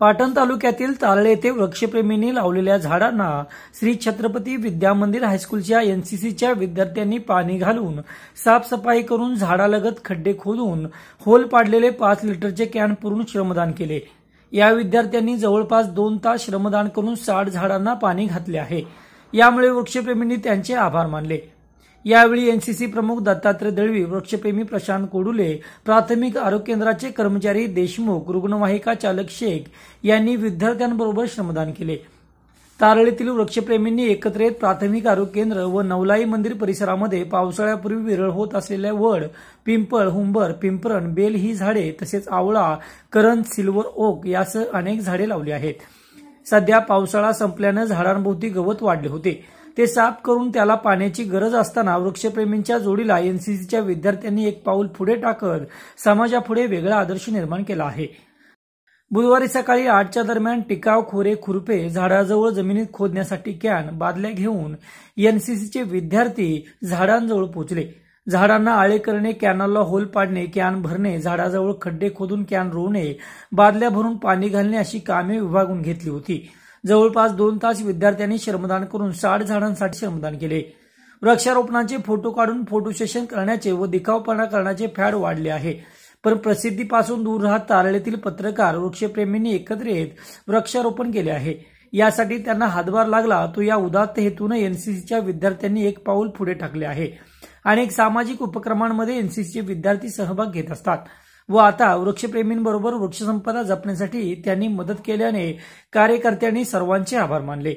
पाटण तालुक्यातील तारळे येथे वृक्षप्रेमींनी लावलेल्या झाडांना श्री छत्रपती विद्या मंदिर हायस्कूलच्या एनसीसीच्या विद्यार्थ्यांनी पाणी घालून साफसफाई करून झाडालगत खड्डे खोदून होल पाडलेले पाच लिटरचे कॅन पुरून श्रमदान केले या विद्यार्थ्यांनी जवळपास दोन तास श्रमदान करून साठ झाडांना पाणी घातले आहे यामुळे वृक्षप्रेमींनी त्यांचे आभार मानले यावेळी एनसीसी प्रमुख दत्तात्रय दळवी वृक्षप्रेमी प्रशांत कोडुले प्राथमिक आरोग्य केंद्राचे कर्मचारी देशमुख रुग्णवाहिका चालक शेख यांनी विद्यार्थ्यांबरोबर श्रमदान केले तारळीतील वृक्षप्रेमींनी एकत्र येत प्राथमिक आरोग्य केंद्र व नवलाई मंदिर परिसरामध्ये पावसाळ्यापूर्वी विरळ होत असलेल्या वड पिंपळ हुंबर पिंपरण बेल ही झाडे तसेच आवळा करण सिल्वर ओक यासह अनेक झाडे लावली आहेत सध्या पावसाळा संपल्यानं झाडांभोवती गवत वाढले होते ते साफ करून त्याला पाण्याची गरज असताना वृक्षप्रेमींच्या जोडीला एनसीसीच्या विद्यार्थ्यांनी एक पाऊल पुढे टाकत समाजापुढे वेगळा आदर्श निर्माण केला आहे बुधवारी सकाळी आठच्या दरम्यान टिकाव खोरे खुरपे झाडाजवळ जमिनीत खोदण्यासाठी कॅन बादल्या घेऊन एनसीसीचे विद्यार्थी झाडांजवळ पोचले झाडांना आळे करणे कॅनलला होल पाडणे कॅन भरणे झाडाजवळ खड्डे खोदून कॅन रोवणे बादल्या भरून पाणी घालणे अशी कामे विभागून घेतली होती जवळपास दोन तास विद्यार्थ्यांनी श्रमदान करून साठ झाडांसाठी श्रमदान केले वृक्षारोपणाचे फोटो काढून फोटो सेशन करण्याचे व दिखावपणा करण्याचे फॅड वाढले आहे पण प्रसिद्धीपासून दूर राहत तारळेतील पत्रकार वृक्षप्रेमींनी एकत्र येत वृक्षारोपण केले आहे यासाठी त्यांना हातभार लागला तो या उदात्त हेतूनं एनसीसीच्या विद्यार्थ्यांनी एक पाऊल पुढे टाकले आहे अनेक सामाजिक उपक्रमांमध्ये एनसीसीचे विद्यार्थी सहभाग घेत असतात व आता वृक्षप्रेमींबरोबर वृक्षसंपदा जपण्यासाठी त्यांनी मदत केल्याने कार्यकर्त्यांनी सर्वांचे आभार मानले